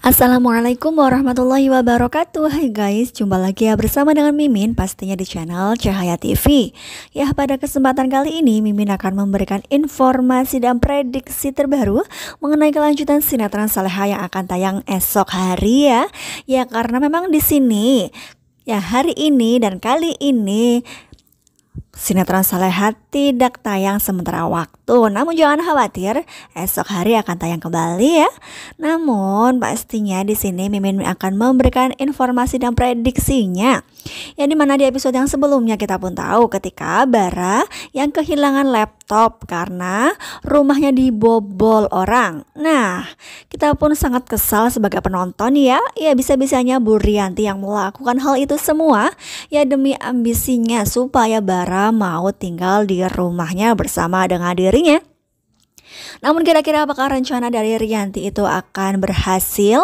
Assalamualaikum warahmatullahi wabarakatuh Hai guys, jumpa lagi ya bersama dengan Mimin pastinya di channel Cahaya TV Ya pada kesempatan kali ini Mimin akan memberikan informasi dan prediksi terbaru Mengenai kelanjutan sinetron Saleha yang akan tayang esok hari ya Ya karena memang di sini Ya hari ini dan kali ini Sinetron Salehati tidak tayang sementara waktu, namun jangan khawatir, esok hari akan tayang kembali ya. Namun pastinya di sini Mimin akan memberikan informasi dan prediksinya. Yang dimana di episode yang sebelumnya kita pun tahu ketika Bara yang kehilangan laptop stop karena rumahnya dibobol orang. Nah, kita pun sangat kesal sebagai penonton ya. Ya bisa-bisanya Bu Rianti yang melakukan hal itu semua ya demi ambisinya supaya Bara mau tinggal di rumahnya bersama dengan dirinya. Namun kira-kira apakah rencana dari Rianti itu akan berhasil?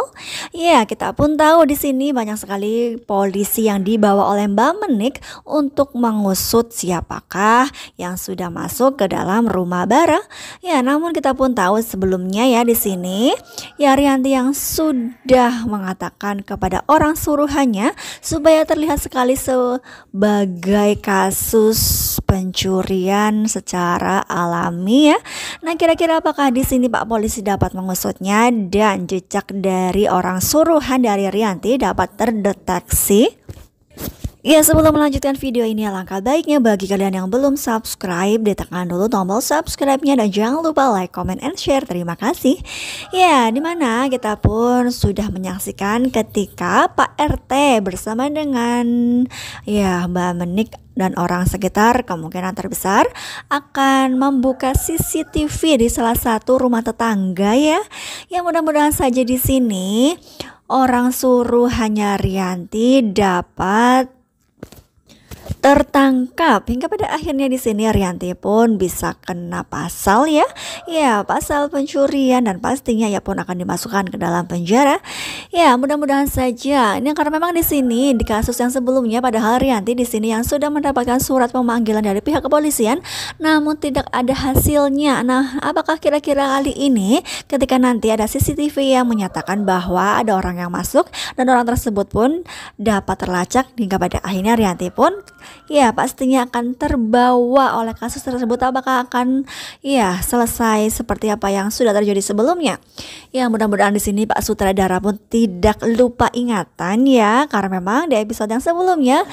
Ya, kita pun tahu di sini banyak sekali polisi yang dibawa oleh Mbak Menik untuk mengusut siapakah yang sudah masuk ke dalam rumah bara. Ya, namun kita pun tahu sebelumnya ya di sini ya Rianti yang sudah mengatakan kepada orang suruhannya supaya terlihat sekali sebagai kasus pencurian secara alami ya. Nah, kira-kira Kira-kira apakah di sini Pak Polisi dapat mengusutnya dan jejak dari orang suruhan dari Rianti dapat terdeteksi? Ya sebelum melanjutkan video ini alangkah baiknya bagi kalian yang belum subscribe Ditekan dulu tombol subscribe-nya dan jangan lupa like, comment, and share Terima kasih Ya dimana kita pun sudah menyaksikan ketika Pak RT bersama dengan ya Mbak Menik dan orang sekitar kemungkinan terbesar akan membuka CCTV di salah satu rumah tetangga ya. Ya mudah-mudahan saja di sini orang suruh hanya Rianti dapat tertangkap. Hingga pada akhirnya di sini Rianti pun bisa kena pasal ya. Ya, pasal pencurian dan pastinya ia pun akan dimasukkan ke dalam penjara. Ya, mudah-mudahan saja. Ini karena memang di sini di kasus yang sebelumnya padahal Rianti di sini yang sudah mendapatkan surat pemanggilan dari pihak kepolisian namun tidak ada hasilnya. Nah, apakah kira-kira kali ini ketika nanti ada CCTV yang menyatakan bahwa ada orang yang masuk dan orang tersebut pun dapat terlacak hingga pada akhirnya Rianti pun ya pastinya akan terbawa oleh kasus tersebut apakah akan ya selesai seperti apa yang sudah terjadi sebelumnya. Ya mudah-mudahan di sini Pak Sutradara pun tidak lupa ingatan ya karena memang di episode yang sebelumnya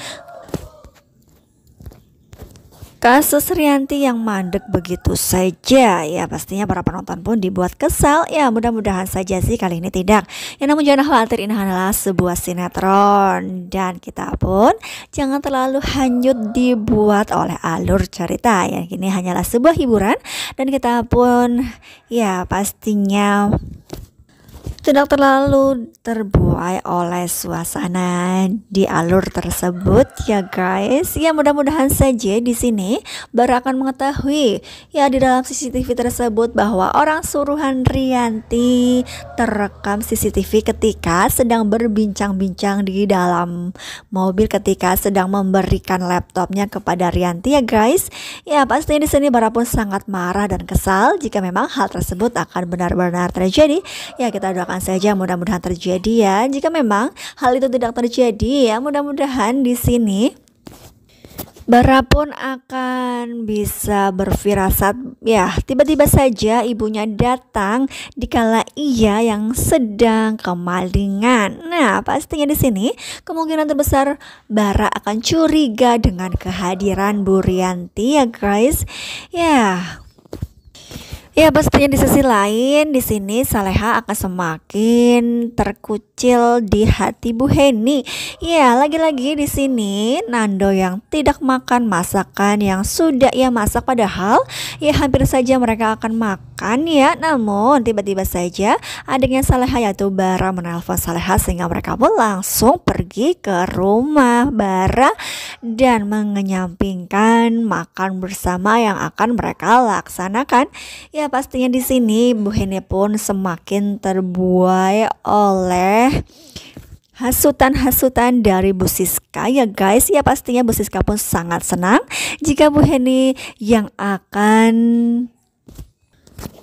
Kasus Rianti yang mandek begitu saja ya pastinya para penonton pun dibuat kesal ya mudah-mudahan saja sih kali ini tidak ya namun jangan khawatir ini adalah sebuah sinetron dan kita pun jangan terlalu hanyut dibuat oleh alur cerita ya ini hanyalah sebuah hiburan dan kita pun ya pastinya tidak terlalu terbuai oleh suasana di alur tersebut ya guys. Ya mudah-mudahan saja di sini baru akan mengetahui ya di dalam CCTV tersebut bahwa orang suruhan Rianti terekam CCTV ketika sedang berbincang-bincang di dalam mobil ketika sedang memberikan laptopnya kepada Rianti ya guys. Ya pastinya di sini Bara pun sangat marah dan kesal jika memang hal tersebut akan benar-benar terjadi. Ya kita doakan doakan saja mudah-mudahan terjadi ya. Jika memang hal itu tidak terjadi ya, mudah-mudahan di sini Bara pun akan bisa berfirasat ya tiba-tiba saja ibunya datang di kala ia yang sedang kemalingan. Nah pastinya di sini kemungkinan terbesar Bara akan curiga dengan kehadiran Burianti ya guys. Ya Ya pastinya di sisi lain di sini Saleha akan semakin terkucil di hati Bu Heni. Ya lagi-lagi di sini Nando yang tidak makan masakan yang sudah ia masak padahal ya hampir saja mereka akan makan ya. Namun tiba-tiba saja adiknya Saleha yaitu Bara menelpon Saleha sehingga mereka pun langsung pergi ke rumah Bara dan mengenyampingkan makan bersama yang akan mereka laksanakan. Ya pastinya di sini Bu Hene pun semakin terbuai oleh hasutan-hasutan dari Bu Siska ya guys ya pastinya Bu Siska pun sangat senang jika Bu Heni yang akan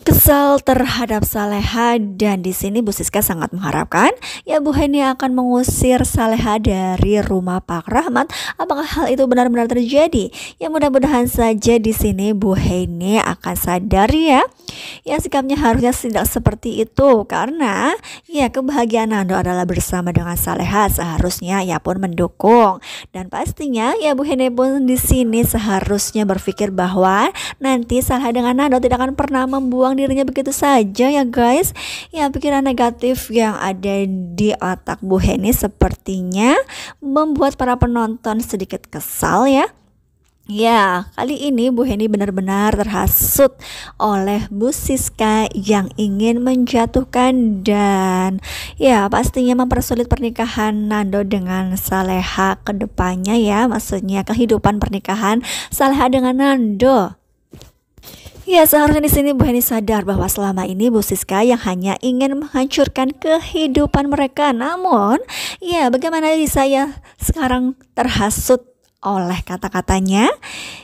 kesal terhadap Saleha dan di sini Bu Siska sangat mengharapkan ya Bu Heni akan mengusir Saleha dari rumah Pak Rahmat. Apakah hal itu benar-benar terjadi? Ya mudah-mudahan saja di sini Bu Heni akan sadar ya. Ya sikapnya harusnya tidak seperti itu karena ya kebahagiaan Nando adalah bersama dengan Saleha seharusnya ya pun mendukung dan pastinya ya Bu Heni pun di sini seharusnya berpikir bahwa nanti Saleha dengan Nando tidak akan pernah membuat membuang dirinya begitu saja ya guys ya pikiran negatif yang ada di otak Bu Heni sepertinya membuat para penonton sedikit kesal ya Ya, kali ini Bu Heni benar-benar terhasut oleh Bu Siska yang ingin menjatuhkan dan ya pastinya mempersulit pernikahan Nando dengan Saleha ke depannya ya, maksudnya kehidupan pernikahan Saleha dengan Nando. Ya, seharusnya di sini Bu Heni sadar bahwa selama ini Bu Siska yang hanya ingin menghancurkan kehidupan mereka. Namun, ya bagaimana bisa saya sekarang terhasut oleh kata-katanya?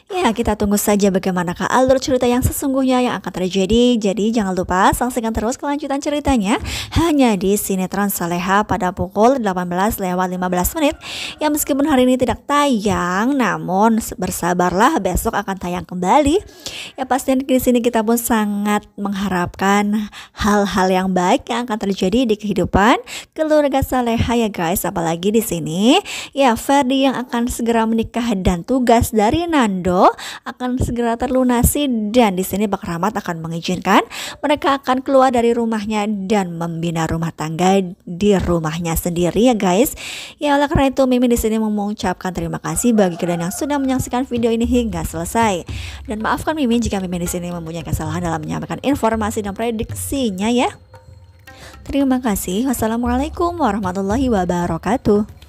Ya, kita tunggu saja bagaimanakah alur cerita yang sesungguhnya yang akan terjadi. Jadi jangan lupa saksikan terus kelanjutan ceritanya hanya di Sinetron Saleha pada pukul 18 lewat 15 menit. Ya meskipun hari ini tidak tayang, namun bersabarlah besok akan tayang kembali. Ya pastinya di sini kita pun sangat mengharapkan hal-hal yang baik yang akan terjadi di kehidupan keluarga Saleha ya guys. Apalagi di sini ya Ferdi yang akan segera menikah dan tugas dari Nando akan segera terlunasi dan di sini Pak Rahmat akan mengizinkan mereka akan keluar dari rumahnya dan membina rumah tangga di rumahnya sendiri ya guys. Ya oleh karena itu Mimin di sini mengucapkan terima kasih bagi kalian yang sudah menyaksikan video ini hingga selesai. Dan maafkan Mimin jika Mimin di sini mempunyai kesalahan dalam menyampaikan informasi dan prediksinya ya. Terima kasih. Wassalamualaikum warahmatullahi wabarakatuh.